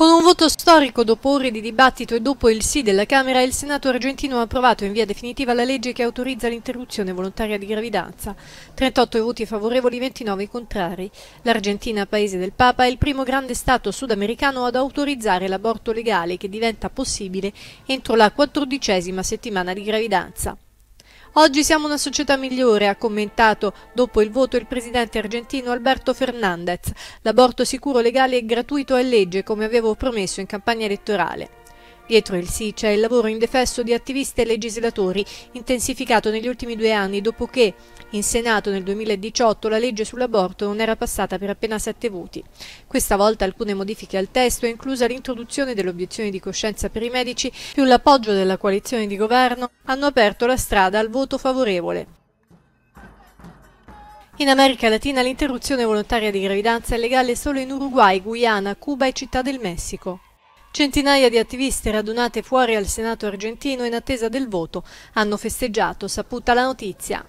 Con un voto storico dopo ore di dibattito e dopo il sì della Camera, il Senato argentino ha approvato in via definitiva la legge che autorizza l'interruzione volontaria di gravidanza. 38 voti favorevoli, 29 contrari. L'Argentina, paese del Papa, è il primo grande Stato sudamericano ad autorizzare l'aborto legale che diventa possibile entro la quattordicesima settimana di gravidanza. Oggi siamo una società migliore, ha commentato dopo il voto il presidente argentino Alberto Fernandez. L'aborto sicuro, legale e gratuito è legge, come avevo promesso in campagna elettorale. Dietro il sì c'è il lavoro indefesso di attivisti e legislatori, intensificato negli ultimi due anni dopo che in Senato nel 2018 la legge sull'aborto non era passata per appena sette voti. Questa volta alcune modifiche al testo, inclusa l'introduzione delle obiezioni di coscienza per i medici, più l'appoggio della coalizione di governo, hanno aperto la strada al voto favorevole. In America Latina l'interruzione volontaria di gravidanza è legale solo in Uruguay, Guyana, Cuba e Città del Messico. Centinaia di attiviste radunate fuori al Senato argentino in attesa del voto hanno festeggiato, saputa la notizia.